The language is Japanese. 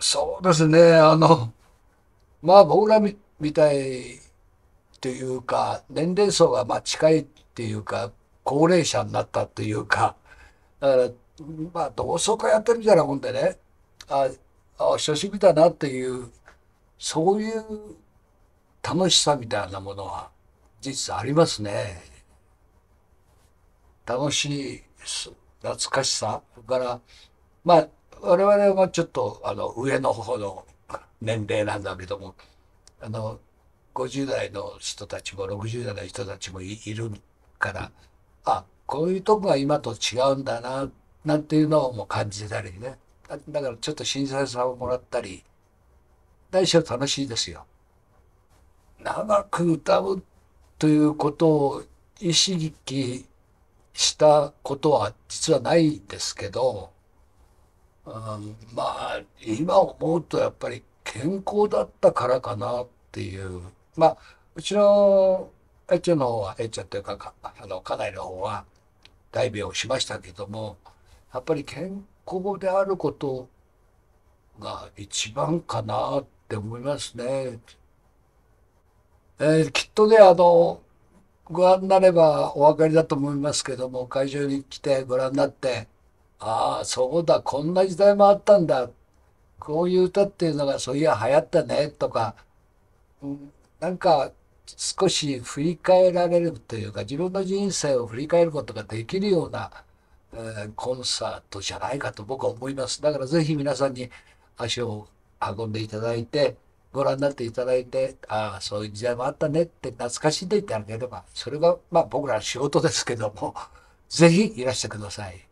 そうですね、あの、まあ僕らみみたいというか、年齢層がまあ近いっていうか、高齢者になったというか、だから、まあ同窓会やってるみたいなもんでね、ああ、久しぶりだなっていう、そういう楽しさみたいなものは実はありますね。楽しい、懐かしさから、まあ、我々はちょっと、あの、上の方の年齢なんだけども、あの、50代の人たちも60代の人たちもいるから、あ、こういうとこが今と違うんだな、なんていうのも感じたりね。だからちょっと新鮮さをもらったり、大将楽しいですよ。長く歌うということを意識したことは実はないんですけど、まあ今思うとやっぱり健康だったからかなっていうまあうちのエッチャの方はエッチャっいうかあの家内の方は大病をしましたけどもやっぱり健康であることが一番かなって思いますね。えー、きっとねあのご覧になればお分かりだと思いますけども会場に来てご覧になってああ、そうだ、こんな時代もあったんだ。こういう歌っていうのがそういや流行ったねとか、うん、なんか少し振り返られるというか、自分の人生を振り返ることができるような、えー、コンサートじゃないかと僕は思います。だからぜひ皆さんに足を運んでいただいて、ご覧になっていただいて、ああ、そういう時代もあったねって懐かしんでいただければ、それがまあ僕らの仕事ですけども、ぜひいらしてください。